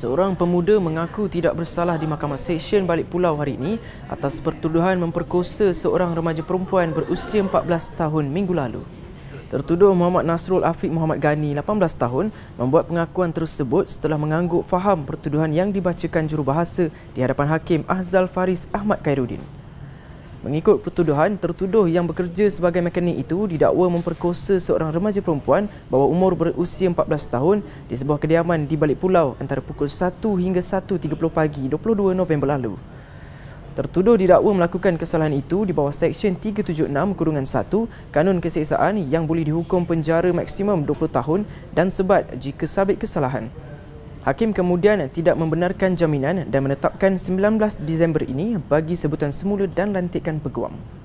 Seorang pemuda mengaku tidak bersalah di Mahkamah Seksyen Balik Pulau hari ini atas pertuduhan memperkosa seorang remaja perempuan berusia 14 tahun minggu lalu. Tertuduh Muhammad Nasrul Afiq Muhammad Ghani, 18 tahun, membuat pengakuan tersebut setelah mengangguk faham pertuduhan yang dibacakan jurubahasa di hadapan Hakim Ahzal Faris Ahmad Khairuddin. Mengikut pertuduhan, tertuduh yang bekerja sebagai mekanik itu didakwa memperkosa seorang remaja perempuan bawah umur berusia 14 tahun di sebuah kediaman di balik pulau antara pukul 1 hingga 1.30 pagi 22 November lalu. Tertuduh didakwa melakukan kesalahan itu di bawah Seksyen 376 Kurungan 1 Kanun Keseksaan yang boleh dihukum penjara maksimum 20 tahun dan sebat jika sabit kesalahan. Hakim kemudian tidak membenarkan jaminan dan menetapkan 19 Disember ini bagi sebutan semula dan lantikan peguam.